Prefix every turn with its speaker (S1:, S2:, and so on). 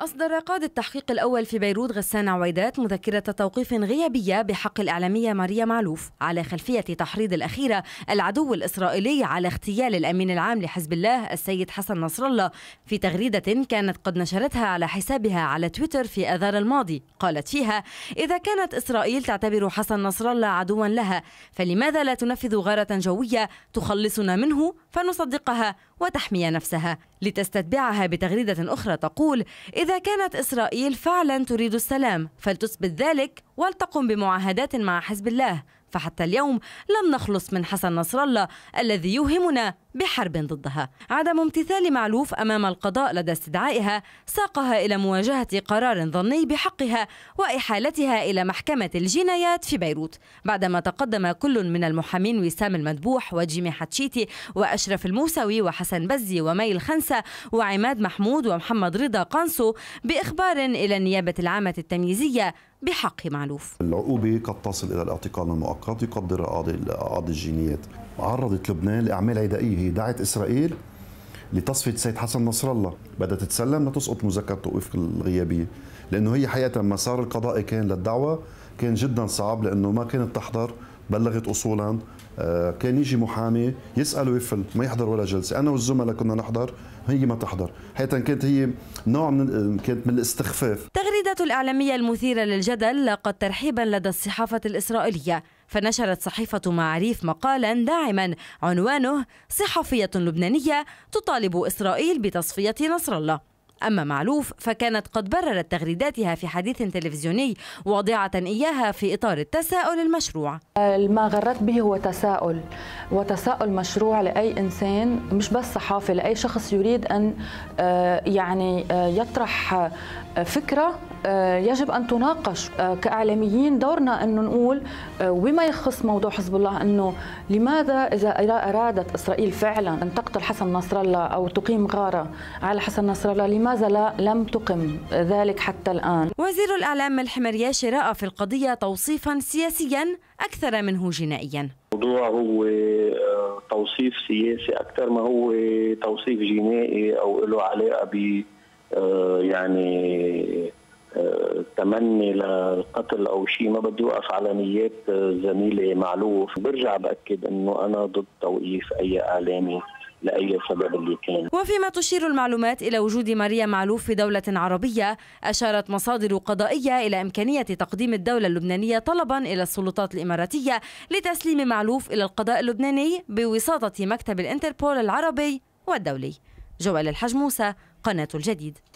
S1: أصدر قاضي التحقيق الأول في بيروت غسان عويدات مذكرة توقيف غيابية بحق الإعلامية ماريا معلوف على خلفية تحريض الأخيرة العدو الإسرائيلي على اغتيال الأمين العام لحزب الله السيد حسن نصر الله في تغريدة كانت قد نشرتها على حسابها على تويتر في أذار الماضي قالت فيها إذا كانت إسرائيل تعتبر حسن نصر الله عدوا لها فلماذا لا تنفذ غارة جوية تخلصنا منه فنصدقها وتحمي نفسها لتستتبعها بتغريدة أخرى تقول إذا كانت إسرائيل فعلا تريد السلام فلتثبت ذلك ولتقم بمعاهدات مع حزب الله فحتى اليوم لم نخلص من حسن نصر الله الذي يوهمنا بحرب ضدها عدم امتثال معلوف أمام القضاء لدى استدعائها ساقها إلى مواجهة قرار ظني بحقها وإحالتها إلى محكمة الجنايات في بيروت بعدما تقدم كل من المحامين وسام المدبوح وجيمي حتشيتي وأشرف الموسوي وحسن بزي وميل خنسة وعماد محمود ومحمد رضا قانسو بإخبار إلى النيابة العامة التمييزية بحق معلوف
S2: العقوبة قد تصل إلى الاعتقال المؤقت يقدر قاضي الجينيات عرضت لبنان لأعمال عدائية هي دعت إسرائيل لتصفية سيد حسن نصر الله بدها تتسلم لتسقط مذكرته وفق الغيابية لأنه هي حقيقة مسار القضائي كان للدعوة كان جدا صعب لأنه ما كانت تحضر بلغت أصولا آه، كان يجي محامي يسأل ويفل ما يحضر ولا جلسة أنا والزملاء كنا نحضر هي ما تحضر حقيقة كانت هي نوع من كانت من الاستخفاف
S1: الإعلامية المثيرة للجدل لاقت ترحيبا لدى الصحافة الإسرائيلية فنشرت صحيفة معاريف مقالا داعما عنوانه صحفية لبنانية تطالب إسرائيل بتصفية نصر الله أما معلوف فكانت قد بررت تغريداتها في حديث تلفزيوني واضعة إياها في إطار التساؤل المشروع
S3: ما غرت به هو تساؤل وتساؤل مشروع لأي إنسان مش بس صحافي لأي شخص يريد أن آه، يعني آه، يطرح آه، فكرة يجب أن تناقش كإعلاميين دورنا أن نقول وما يخص موضوع حزب الله أنه لماذا إذا أرادت إسرائيل فعلا أن تقتل حسن نصر الله أو تقيم غارة على حسن نصر الله لماذا لماذا لا لم تقم ذلك حتى الآن
S1: وزير الإعلام ملحم رياشي رأى في القضية توصيفا سياسيا أكثر منه جنائيا الموضوع هو آه، توصيف سياسي أكثر ما هو توصيف جنائي أو له علاقة ب آه،
S3: يعني آه، تمني للقتل او شيء ما بدي اوقف على نيات زميلي معلوف برجع باكد انه انا ضد توقيف اي اعلامي لأي سبب كان
S1: وفيما تشير المعلومات إلى وجود ماريا معلوف في دولة عربية أشارت مصادر قضائية إلى إمكانية تقديم الدولة اللبنانية طلبا إلى السلطات الإماراتية لتسليم معلوف إلى القضاء اللبناني بوساطة مكتب الإنتربول العربي والدولي جوال الحج موسى قناة الجديد